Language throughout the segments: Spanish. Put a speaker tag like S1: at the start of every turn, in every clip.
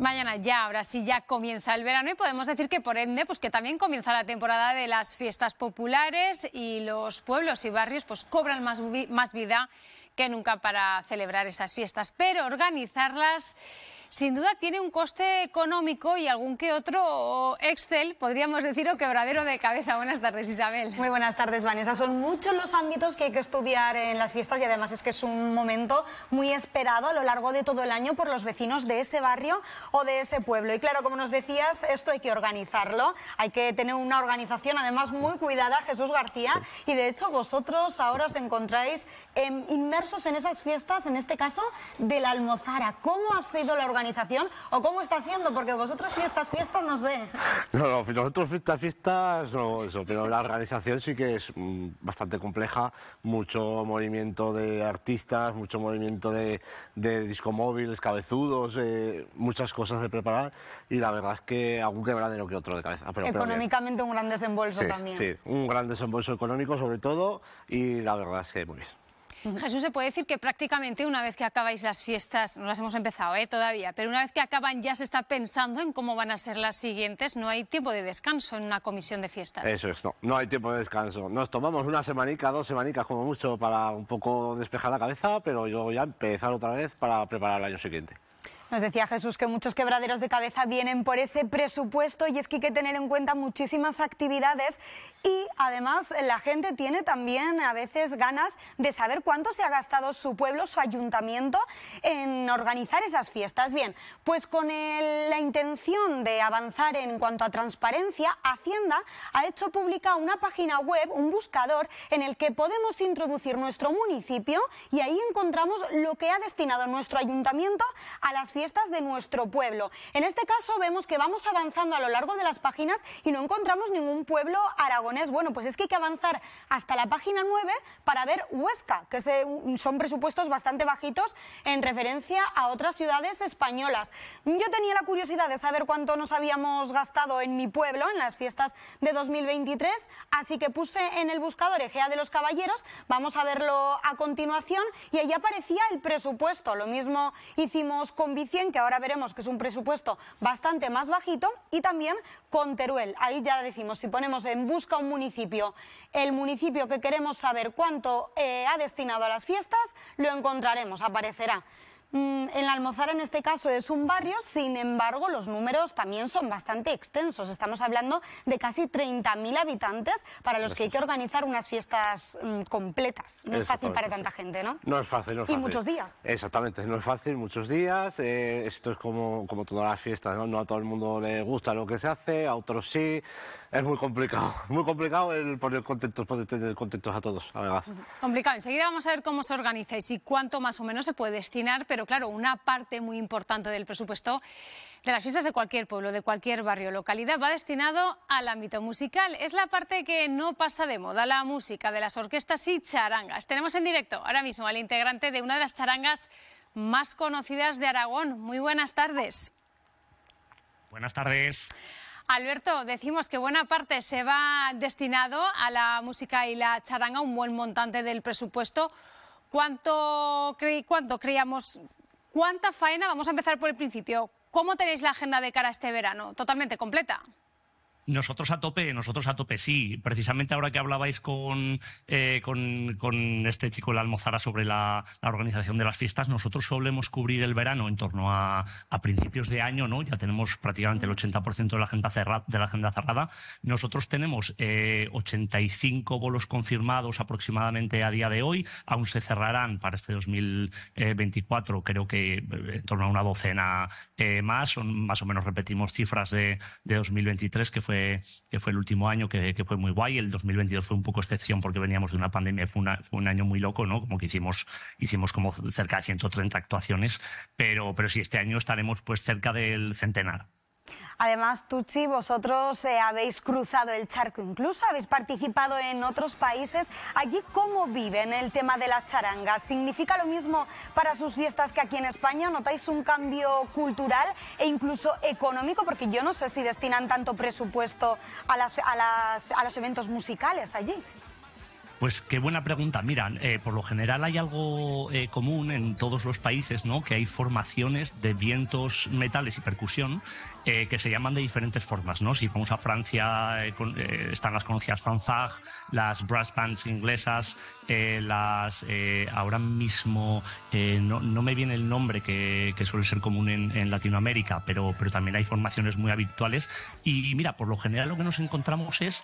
S1: Mañana ya, ahora sí ya comienza el verano y podemos decir que por ende, pues que también comienza la temporada de las fiestas populares y los pueblos y barrios pues cobran más, más vida que nunca para celebrar esas fiestas, pero organizarlas sin duda tiene un coste económico y algún que otro Excel, podríamos decir, o quebradero de cabeza. Buenas tardes, Isabel. Muy buenas tardes, Vanessa. Son muchos los ámbitos que hay que estudiar en las fiestas y
S2: además es que es un momento muy esperado a lo largo de todo el año por los vecinos de ese barrio o de ese pueblo. Y claro, como nos decías, esto hay que organizarlo, hay que tener una organización además muy cuidada, Jesús García, y de hecho vosotros ahora os encontráis em, inmersos en esas fiestas, en este caso de la Almozara. ¿Cómo ha sido la organización? organización o cómo está siendo? Porque vosotros fiestas, fiestas, no sé.
S3: No, no nosotros fiestas, fiestas, no eso, pero la organización sí que es mm, bastante compleja, mucho movimiento de artistas, mucho movimiento de, de discomóviles, cabezudos, eh, muchas cosas de preparar y la verdad es que algún quebradero que otro de cabeza. Pero, Económicamente
S2: un gran desembolso
S1: también. Sí,
S3: un gran desembolso económico sobre todo y la verdad es que muy bien.
S1: Jesús, se puede decir que prácticamente una vez que acabáis las fiestas, no las hemos empezado ¿eh? todavía, pero una vez que acaban ya se está pensando en cómo van a ser las siguientes, no hay tiempo de descanso en una comisión de fiestas.
S3: Eso es, no, no hay tiempo de descanso. Nos tomamos una semanica, dos semanicas como mucho para un poco despejar la cabeza, pero yo ya empezar otra vez para preparar el año siguiente.
S2: Nos decía Jesús que muchos quebraderos de cabeza vienen por ese presupuesto y es que hay que tener en cuenta muchísimas actividades y además la gente tiene también a veces ganas de saber cuánto se ha gastado su pueblo, su ayuntamiento en organizar esas fiestas. Bien, pues con la intención de avanzar en cuanto a transparencia, Hacienda ha hecho pública una página web, un buscador en el que podemos introducir nuestro municipio y ahí encontramos lo que ha destinado nuestro ayuntamiento a las fiestas fiestas de nuestro pueblo. En este caso vemos que vamos avanzando a lo largo de las páginas y no encontramos ningún pueblo aragonés. Bueno, pues es que hay que avanzar hasta la página 9 para ver Huesca, que se, eh, son presupuestos bastante bajitos en referencia a otras ciudades españolas. Yo tenía la curiosidad de saber cuánto nos habíamos gastado en mi pueblo en las fiestas de 2023, así que puse en el buscador Egea de los Caballeros, vamos a verlo a continuación, y ahí aparecía el presupuesto. Lo mismo hicimos con Vicente que ahora veremos que es un presupuesto bastante más bajito, y también con Teruel. Ahí ya decimos, si ponemos en busca un municipio, el municipio que queremos saber cuánto eh, ha destinado a las fiestas, lo encontraremos, aparecerá. Mm, en la Almozara, en este caso, es un barrio, sin embargo, los números también son bastante extensos. Estamos hablando de casi 30.000 habitantes para los que hay que organizar unas fiestas mm, completas. No es fácil para tanta gente, ¿no?
S3: No es fácil, no es y fácil. Y muchos días. Exactamente, no es fácil, muchos días. Eh, esto es como, como todas las fiestas, ¿no? No a todo el mundo le gusta lo que se hace, a otros sí. Es muy complicado, muy complicado el poner contentos, tener contentos a todos, la verdad.
S1: Complicado. Enseguida vamos a ver cómo se organiza y cuánto más o menos se puede destinar, pero pero claro, una parte muy importante del presupuesto de las fiestas de cualquier pueblo, de cualquier barrio localidad, va destinado al ámbito musical. Es la parte que no pasa de moda, la música de las orquestas y charangas. Tenemos en directo ahora mismo al integrante de una de las charangas más conocidas de Aragón. Muy buenas tardes.
S4: Buenas tardes.
S1: Alberto, decimos que buena parte se va destinado a la música y la charanga, un buen montante del presupuesto. ¿Cuánto, cuánto creíamos? ¿Cuánta faena? Vamos a empezar por el principio. ¿Cómo tenéis la agenda de cara a este verano? Totalmente completa.
S4: Nosotros a tope, nosotros a tope, sí. Precisamente ahora que hablabais con, eh, con, este chico, el Almozara, sobre la, organización de las fiestas, nosotros solemos cubrir el verano en torno a, principios de año, ¿no? Ya tenemos prácticamente el 80% de la, agenda de la agenda cerrada. Nosotros tenemos 85 eh, bolos confirmados aproximadamente a día de hoy. Aún se cerrarán para este 2024, creo que eh, en torno a una docena más. Son, más o menos repetimos cifras de, de 2023, que fue fue, que fue el último año que, fue muy guay. El 2022 fue un poco excepción porque veníamos de una pandemia, fue, un año muy loco, ¿no? Como que hicimos, hicimos como cerca de 130 actuaciones, pero, pero sí, este año estaremos pues cerca del centenar.
S2: Además, Tucci, vosotros eh, habéis cruzado el charco, incluso habéis participado en otros países. Allí, ¿cómo viven el tema de las charangas? ¿Significa lo mismo para sus fiestas que aquí en España? ¿Notáis un cambio cultural e incluso económico? Porque yo no sé si destinan tanto presupuesto a los eventos musicales allí.
S4: Pues qué buena pregunta. Mira, eh, por lo general hay algo eh, común en todos los países, ¿no? Que hay formaciones de vientos, metales y percusión eh, que se llaman de diferentes formas, ¿no? Si vamos a Francia, están las conocidas fanfag, las brass bands inglesas, las ahora mismo no, me viene el nombre que, suele ser común en, Latinoamérica, pero, pero también hay formaciones muy habituales. Y mira, por lo general lo que nos encontramos es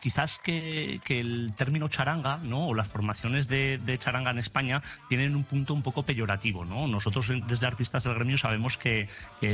S4: quizás que, el término charanga, ¿no? O las formaciones de, charanga en España tienen un punto un poco peyorativo, ¿no? Nosotros desde Artistas del Gremio sabemos que,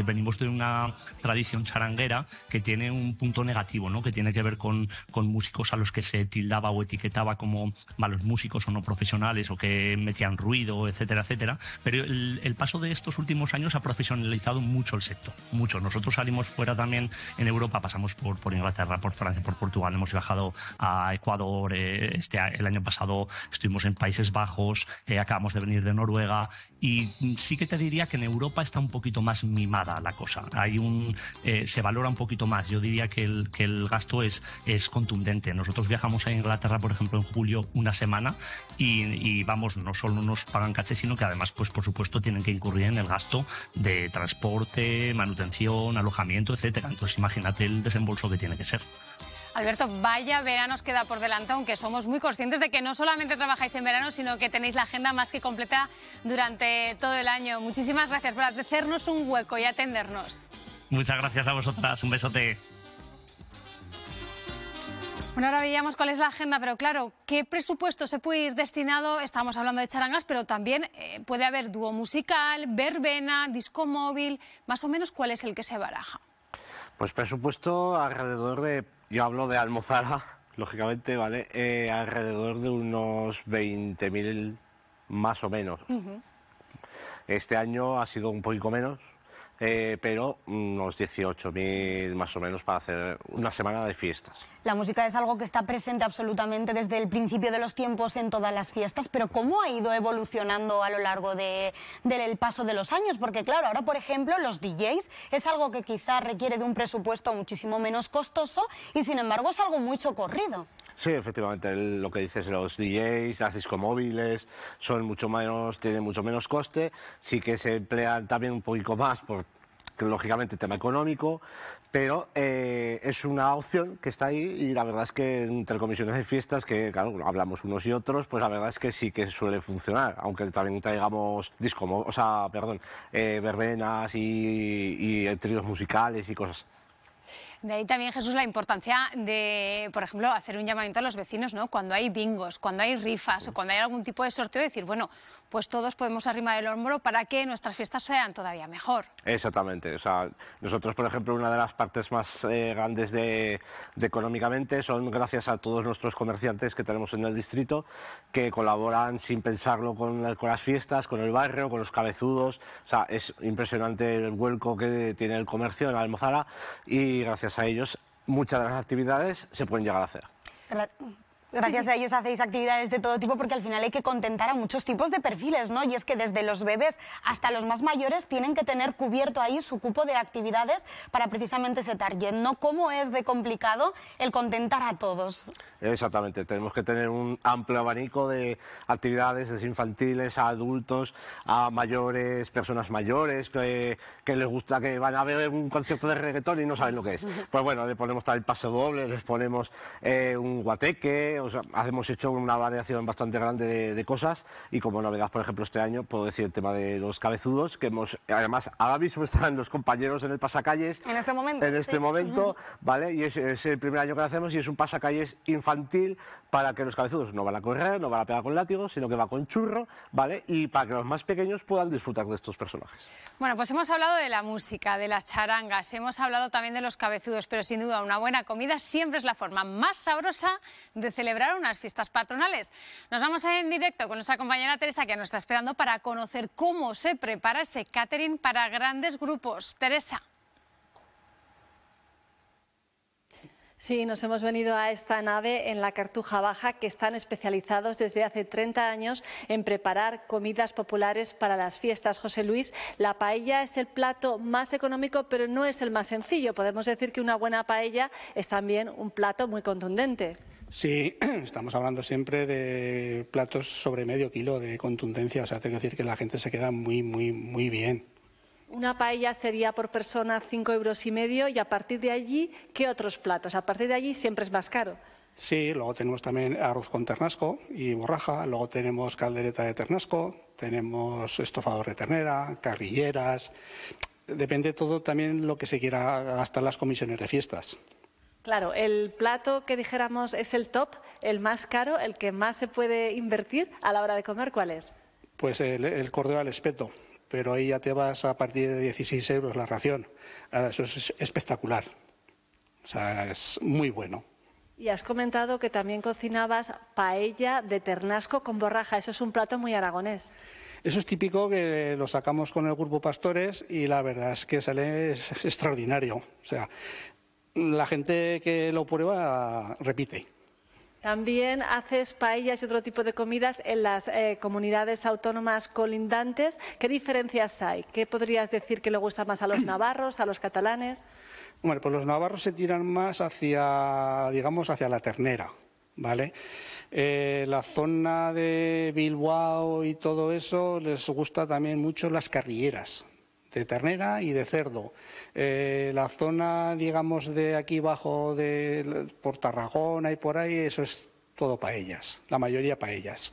S4: venimos de una tradición charanguera que tiene un punto negativo, ¿no? Que tiene que ver con, músicos a los que se tildaba o etiquetaba como malos músicos o no profesionales o que metían ruido, etcétera, etcétera. Pero el, paso de estos últimos años ha profesionalizado mucho el sector, mucho. Nosotros salimos fuera también en Europa, pasamos por, por Inglaterra, por Francia, por Portugal, hemos viajado a Ecuador, eh, este, el año pasado estuvimos en Países Bajos, eh, acabamos de venir de Noruega y sí que te diría que en Europa está un poquito más mimada la cosa. Hay un, eh, se valora un poquito más. Yo diría que el, que el gasto es, es contundente. Nosotros viajamos a Inglaterra, por ejemplo, en julio una semana y, y vamos, no solo nos pagan caché, sino que además, pues por supuesto, tienen que incurrir en el gasto de transporte, manutención, alojamiento, etcétera. Entonces, imagínate el desembolso que tiene que ser.
S1: Alberto, vaya verano os queda por delante, aunque somos muy conscientes de que no solamente trabajáis en verano, sino que tenéis la agenda más que completa durante todo el año. Muchísimas gracias por hacernos un hueco y atendernos.
S4: Muchas gracias a vosotras, un besote.
S1: Bueno, ahora veíamos cuál es la agenda, pero claro, ¿qué presupuesto se puede ir destinado? Estamos hablando de charangas, pero también eh, puede haber dúo musical, verbena, disco móvil, más o menos cuál es el que se baraja.
S3: Pues presupuesto alrededor de yo hablo de Almozara, lógicamente, ¿vale? Eh, alrededor de unos 20.000 más o menos. Este año ha sido un poquito menos, eh, pero mm, unos 18.000 más o menos para hacer una semana de fiestas.
S2: La música es algo que está presente absolutamente desde el principio de los tiempos en todas las fiestas, pero ¿cómo ha ido evolucionando a lo largo del paso de los años? Porque claro, ahora por ejemplo los DJs es algo que quizás requiere de un presupuesto muchísimo menos costoso y sin embargo es algo muy socorrido.
S3: Sí, efectivamente, lo que dices, los DJs, las móviles, son mucho menos, tienen mucho menos coste, sí que se emplean también un poquito más por, lógicamente tema económico, pero eh, es una opción que está ahí y la verdad es que entre comisiones de fiestas, que claro, hablamos unos y otros, pues la verdad es que sí que suele funcionar, aunque también traigamos disco, o sea, perdón, eh, verbenas y, y eh, tríos musicales y cosas.
S1: De ahí también, Jesús, la importancia de, por ejemplo, hacer un llamamiento a los vecinos, ¿no? Cuando hay bingos, cuando hay rifas o cuando hay algún tipo de sorteo, decir, bueno, pues todos podemos arrimar el hombro para que nuestras fiestas sean todavía mejor.
S3: Exactamente. O sea, nosotros, por ejemplo, una de las partes más eh, grandes de, económicamente son gracias a todos nuestros comerciantes que tenemos en el distrito, que colaboran sin pensarlo con, las fiestas, con el barrio, con los cabezudos. O sea, es impresionante el vuelco que tiene el comercio en la Almozara y gracias a ellos muchas de las actividades se pueden llegar a hacer.
S2: Gracias a ellos hacéis actividades de todo tipo porque al final hay que contentar a muchos tipos de perfiles, ¿no? Y es que desde los bebés hasta los más mayores tienen que tener cubierto ahí su cupo de actividades para precisamente ese target, ¿no? ¿Cómo es de complicado el contentar a todos?
S3: Exactamente, tenemos que tener un amplio abanico de actividades desde infantiles a adultos, a mayores, personas mayores que, les gusta que van a ver un concierto de reggaetón y no saben lo que es. Pues bueno, le ponemos tal paso doble, les ponemos eh, un guateque, hemos hecho una variación bastante grande de, cosas y como novedad, por ejemplo, este año puedo decir el tema de los cabezudos, que hemos, además, ahora mismo están los compañeros en el pasacalles.
S2: En este momento. En este momento,
S3: ¿vale? Y es, el primer año que lo hacemos y es un pasacalles infantil para que los cabezudos no van a correr, no van a pegar con látigo, sino que va con churro, ¿vale? Y para que los más pequeños puedan disfrutar de estos personajes.
S1: Bueno, pues hemos hablado de la música, de las charangas, hemos hablado también de los cabezudos, pero sin duda una buena comida siempre es la forma más sabrosa de celebrar celebrar unas fiestas patronales. Nos vamos en directo con nuestra compañera Teresa, que nos está esperando para conocer cómo se prepara ese catering para grandes grupos. Teresa.
S5: Sí, nos hemos venido a esta nave en la Cartuja Baja, que están especializados desde hace 30 años en preparar comidas populares para las fiestas. José Luis, la paella es el plato más económico, pero no es el más sencillo. Podemos decir que una buena paella es también un plato muy contundente.
S6: Sí, estamos hablando siempre de platos sobre medio kilo de contundencia, o sea, tengo que decir que la gente se queda muy, muy, muy bien.
S5: Una paella sería por persona cinco euros y medio y a partir de allí, ¿qué otros platos? A partir de allí siempre es más caro.
S6: Sí, luego tenemos también arroz con ternasco y borraja, luego tenemos caldereta de ternasco, tenemos estofador de ternera, carrilleras, depende todo también lo que se quiera gastar las comisiones de fiestas.
S5: Claro, el plato que dijéramos es el top, el más caro, el que más se puede invertir a la hora de comer, ¿cuál es?
S6: Pues el, cordero al espeto, pero ahí ya te vas a partir de 16 euros la ración. Ah, eso es espectacular. O sea, es muy bueno.
S5: Y has comentado que también cocinabas paella de ternasco con borraja. Eso es un plato muy aragonés.
S6: Eso es típico que lo sacamos con el grupo Pastores y la verdad es que sale extraordinario. O sea, la gente que lo prueba repite.
S5: También haces paellas y otro tipo de comidas en las eh, comunidades autónomas colindantes. ¿Qué diferencias hay? ¿Qué podrías decir que le gusta más a los navarros, a los catalanes?
S6: Bueno, pues los navarros se tiran más hacia, digamos, hacia la ternera, ¿vale? Eh, la zona de Bilbao y todo eso les gusta también mucho las carrilleras, de ternera y de cerdo. Eh, la zona, digamos, de aquí abajo, de, por Tarragona y por ahí, eso es todo ellas, la mayoría ellas.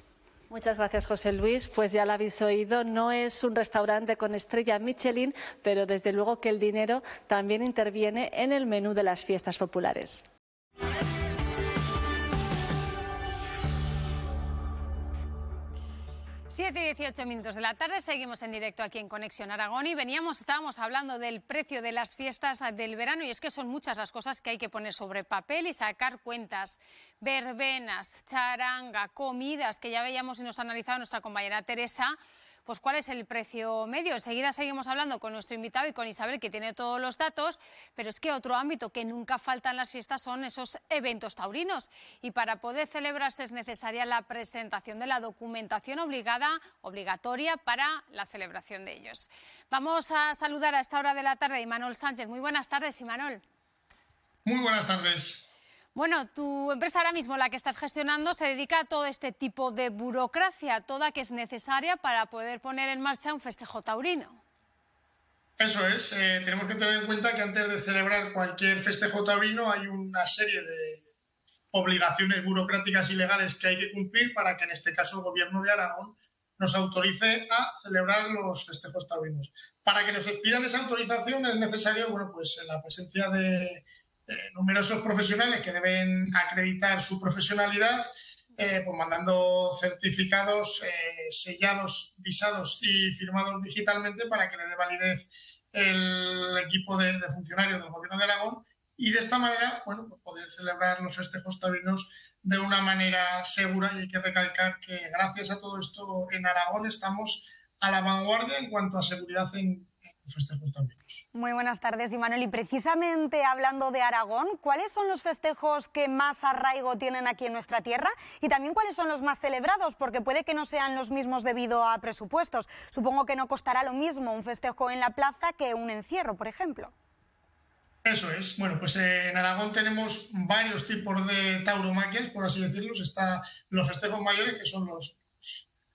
S5: Muchas gracias, José Luis. Pues ya lo habéis oído, no es un restaurante con estrella Michelin, pero desde luego que el dinero también interviene en el menú de las fiestas populares.
S1: 7 y 18 minutos de la tarde, seguimos en directo aquí en Conexión Aragón y veníamos, estábamos hablando del precio de las fiestas del verano y es que son muchas las cosas que hay que poner sobre papel y sacar cuentas. Verbenas, charanga, comidas que ya veíamos y nos ha analizado nuestra compañera Teresa pues cuál es el precio medio. Enseguida seguimos hablando con nuestro invitado y con Isabel, que tiene todos los datos, pero es que otro ámbito que nunca falta en las fiestas son esos eventos taurinos. Y para poder celebrarse es necesaria la presentación de la documentación obligada, obligatoria para la celebración de ellos. Vamos a saludar a esta hora de la tarde a Imanol Sánchez. Muy buenas tardes, Imanol.
S7: Muy buenas tardes.
S1: Bueno, tu empresa ahora mismo, la que estás gestionando, se dedica a todo este tipo de burocracia, toda que es necesaria para poder poner en marcha un festejo taurino.
S7: Eso es, eh, tenemos que tener en cuenta que antes de celebrar cualquier festejo taurino hay una serie de obligaciones burocráticas y legales que hay que cumplir para que en este caso el gobierno de Aragón nos autorice a celebrar los festejos taurinos. Para que nos pidan esa autorización es necesario, bueno, pues la presencia de numerosos profesionales que deben acreditar su profesionalidad, eh, pues mandando certificados eh, sellados, visados y firmados digitalmente para que le dé validez el equipo de, funcionarios del Gobierno de Aragón y de esta manera, bueno, pues poder celebrar los festejos taurinos de una manera segura y hay que recalcar que gracias a todo esto en Aragón estamos a la vanguardia en cuanto a seguridad en festejos también.
S2: Muy buenas tardes, Imanol. Y precisamente hablando de Aragón, ¿cuáles son los festejos que más arraigo tienen aquí en nuestra tierra? Y también cuáles son los más celebrados, porque puede que no sean los mismos debido a presupuestos. Supongo que no costará lo mismo un festejo en la plaza que un encierro, por ejemplo.
S7: Eso es. Bueno, pues en Aragón tenemos varios tipos de tauromaquias, por así decirlo. Está los festejos mayores, que son los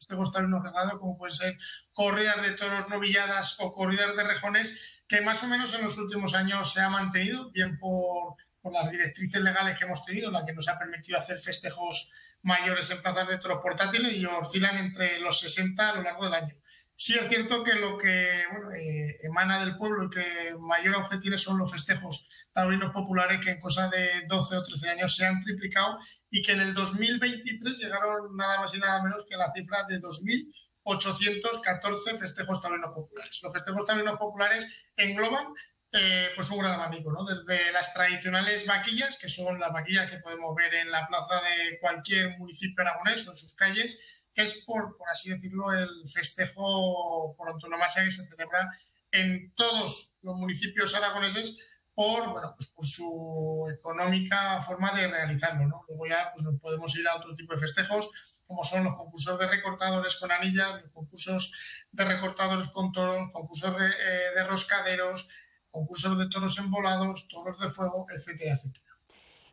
S7: este no regado, como pueden ser corridas de toros, novilladas o corridas de rejones, que más o menos en los últimos años se ha mantenido, bien por, por las directrices legales que hemos tenido, la que nos ha permitido hacer festejos mayores en plazas de toros portátiles y oscilan entre los 60 a lo largo del año. Sí, es cierto que lo que eh, emana del pueblo y que mayor auge tiene son los festejos taurinos populares que en cosa de 12 o 13 años se han triplicado y que en el 2023 llegaron nada más y nada menos que la cifra de 2.814 festejos taurinos populares. Los festejos taurinos populares engloban eh, pues un gran abanico, ¿no? Desde las tradicionales vaquillas, que son las vaquillas que podemos ver en la plaza de cualquier municipio aragonés o en sus calles, es por, por así decirlo, el festejo por antonomasia que se celebra en todos los municipios aragoneses por, bueno, pues por su económica forma de realizarlo. ¿no? Luego ya pues nos podemos ir a otro tipo de festejos, como son los concursos de recortadores con anillas, los concursos de recortadores con toros, concursos eh, de, roscaderos, concursos de toros envolados, toros de fuego, etcétera, etcétera.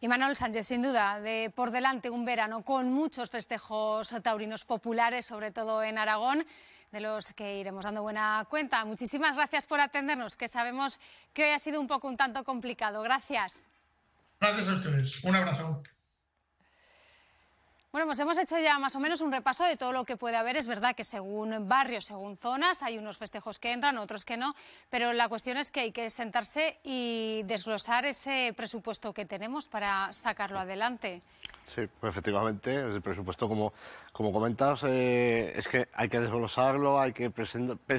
S1: Y Manuel Sánchez, sin duda, de por delante un verano con muchos festejos taurinos populares, sobre todo en Aragón, de los que iremos dando buena cuenta. Muchísimas gracias por atendernos, que sabemos que hoy ha sido un poco un tanto complicado. Gracias.
S7: Gracias a ustedes. Un abrazo.
S1: Bueno, pues hemos hecho ya más o menos un repaso de todo lo que puede haber. Es verdad que según barrios, según zonas, hay unos festejos que entran, otros que no, pero la cuestión es que hay que sentarse y desglosar ese presupuesto que tenemos para sacarlo adelante.
S3: Sí, pues efectivamente, el presupuesto, como, como comentas, eh, es que hay que desglosarlo, hay que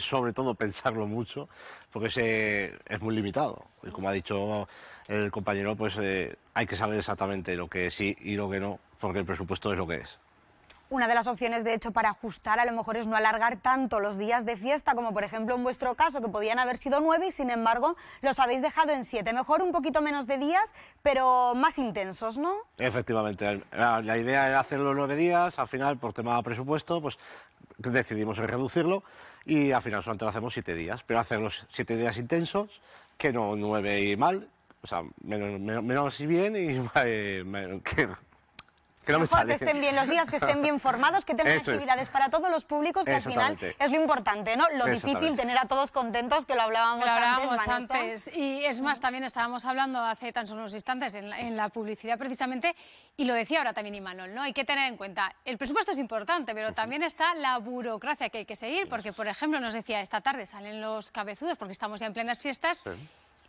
S3: sobre todo pensarlo mucho, porque ese es muy limitado. Y como ha dicho el compañero, pues eh, hay que saber exactamente lo que sí y lo que no porque el presupuesto es lo que es.
S2: Una de las opciones, de hecho, para ajustar a lo mejor es no alargar tanto los días de fiesta, como por ejemplo en vuestro caso, que podían haber sido nueve y sin embargo los habéis dejado en siete. Mejor un poquito menos de días, pero más intensos, ¿no?
S3: Efectivamente. La, idea era hacerlo nueve días, al final, por tema de presupuesto, pues decidimos reducirlo y al final solamente lo hacemos siete días, pero hacer los siete días intensos, que no nueve y mal, o sea, menos, menos, bien y menos, que que estén bien los días, que estén
S2: bien formados, que tengan actividades para todos
S1: los públicos, que al final es lo importante, ¿no? Lo difícil, tener a todos contentos, que lo hablábamos, hablábamos antes, Y es más, también estábamos hablando hace tan solo unos instantes en la, publicidad precisamente, y lo decía ahora también Imanol, ¿no? Hay que tener en cuenta, el presupuesto es importante, pero también está la burocracia que hay que seguir, porque, por ejemplo, nos decía, esta tarde salen los cabezudos, porque estamos ya en plenas fiestas,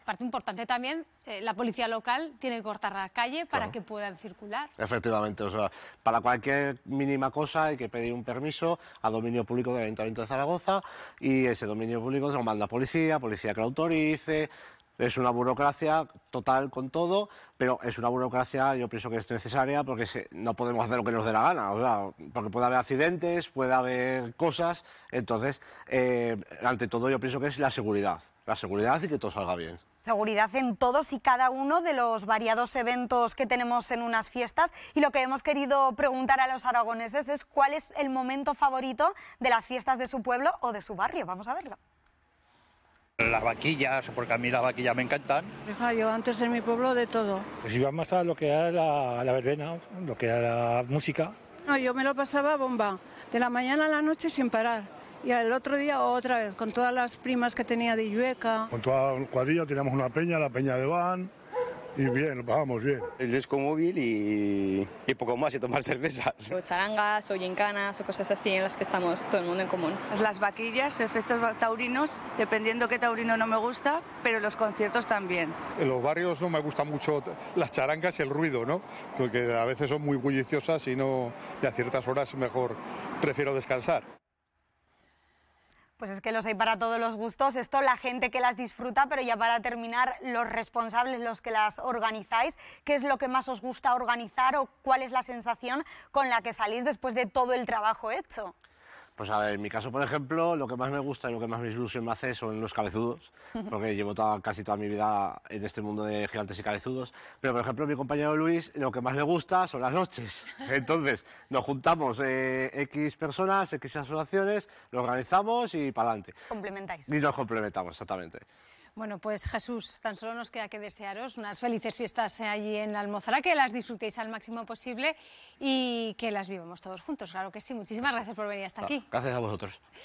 S1: parte importante también, eh, la policía local tiene que cortar la calle para que puedan circular.
S3: Efectivamente, o sea, para cualquier mínima cosa hay que pedir un permiso a dominio público del Ayuntamiento de Zaragoza y ese dominio público se lo manda policía, policía que lo autorice, es una burocracia total con todo, pero es una burocracia, yo pienso que es necesaria porque no podemos hacer lo que nos dé la gana, porque puede haber accidentes, puede haber cosas, entonces, eh, ante todo yo pienso que es la seguridad, la seguridad y que todo salga bien
S2: seguridad en todos y cada uno de los variados eventos que tenemos en unas fiestas y lo que hemos querido preguntar a los aragoneses es cuál es el momento favorito de las fiestas de su pueblo o de su barrio. Vamos a verlo.
S3: Las vaquillas, porque a mí las vaquillas me encantan.
S1: yo antes en mi pueblo de todo.
S3: Pues iba más a lo que era la,
S4: la verbena, lo que era la música.
S1: No, yo me lo pasaba bomba, de la mañana a la noche sin parar. Y al otro día otra vez, con todas las primas que tenía de Illueca.
S4: Con
S7: toda la cuadrilla teníamos una peña, la peña de Van, y bien, vamos bien. El disco móvil
S3: y, poco más y tomar cervezas.
S2: O charangas o yencanas o cosas así en las que estamos todo el mundo en común. Pues las vaquillas, efectos eh, taurinos, dependiendo qué taurino no me gusta, pero los conciertos también.
S7: En los barrios no me gustan mucho las charangas y el ruido, ¿no? Porque a veces son muy bulliciosas y, no, y a ciertas horas mejor prefiero descansar.
S2: Pues es que los hay para todos los gustos. Esto la gente que las disfruta, pero ya para terminar, los responsables, los que las organizáis, ¿qué es lo que más os gusta organizar o cuál es la sensación con la que salís después de todo el trabajo hecho?
S3: Pues a ver, en mi caso, por ejemplo, lo que más me gusta y lo que más me ilusión me hace son los cabezudos, porque llevo casi toda mi vida en este mundo de gigantes y cabezudos. Pero, por ejemplo, mi compañero Luis, lo que más le gusta son las noches. Entonces, nos juntamos eh, X personas, X asociaciones, lo organizamos y para adelante.
S1: Complementáis.
S3: Y nos complementamos, exactamente.
S1: Bueno, pues Jesús, tan solo nos queda que desearos unas felices fiestas eh, allí en Almozara, que las disfrutéis al máximo posible y que las vivamos todos juntos, claro que sí. Muchísimas gracias por venir hasta aquí.
S7: Gracias a vosotros.